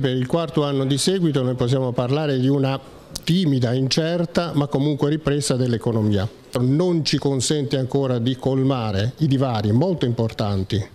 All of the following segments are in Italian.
per il quarto anno di seguito noi possiamo parlare di una timida, incerta, ma comunque ripresa dell'economia. Non ci consente ancora di colmare i divari molto importanti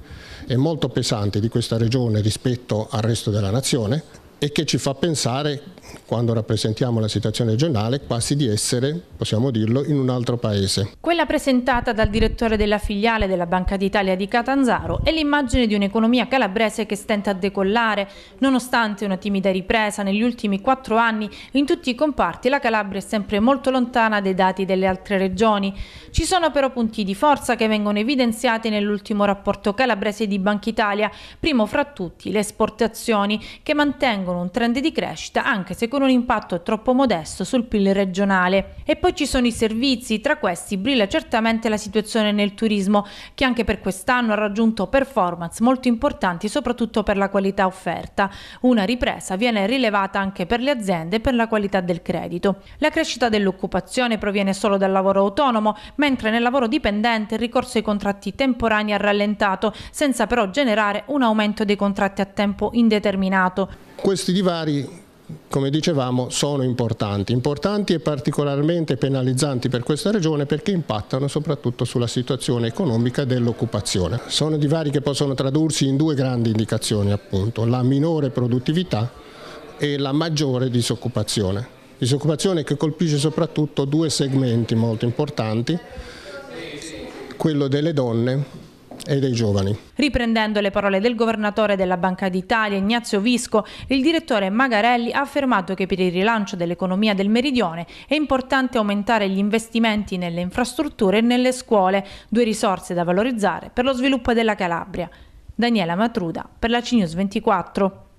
e molto pesanti di questa regione rispetto al resto della nazione e che ci fa pensare quando rappresentiamo la situazione regionale, quasi di essere, possiamo dirlo, in un altro paese. Quella presentata dal direttore della filiale della Banca d'Italia di Catanzaro è l'immagine di un'economia calabrese che stenta a decollare. Nonostante una timida ripresa negli ultimi quattro anni, in tutti i comparti la Calabria è sempre molto lontana dai dati delle altre regioni. Ci sono però punti di forza che vengono evidenziati nell'ultimo rapporto calabrese di Banca Italia, primo fra tutti le esportazioni, che mantengono un trend di crescita anche se con un impatto troppo modesto sul PIL regionale. E poi ci sono i servizi, tra questi brilla certamente la situazione nel turismo, che anche per quest'anno ha raggiunto performance molto importanti soprattutto per la qualità offerta. Una ripresa viene rilevata anche per le aziende e per la qualità del credito. La crescita dell'occupazione proviene solo dal lavoro autonomo, mentre nel lavoro dipendente il ricorso ai contratti temporanei ha rallentato, senza però generare un aumento dei contratti a tempo indeterminato. Questi divari come dicevamo, sono importanti, importanti e particolarmente penalizzanti per questa regione perché impattano soprattutto sulla situazione economica dell'occupazione. Sono divari che possono tradursi in due grandi indicazioni appunto, la minore produttività e la maggiore disoccupazione. Disoccupazione che colpisce soprattutto due segmenti molto importanti, quello delle donne e dei giovani. Riprendendo le parole del governatore della Banca d'Italia, Ignazio Visco, il direttore Magarelli ha affermato che per il rilancio dell'economia del meridione è importante aumentare gli investimenti nelle infrastrutture e nelle scuole, due risorse da valorizzare per lo sviluppo della Calabria. Daniela Matruda per la CNews 24.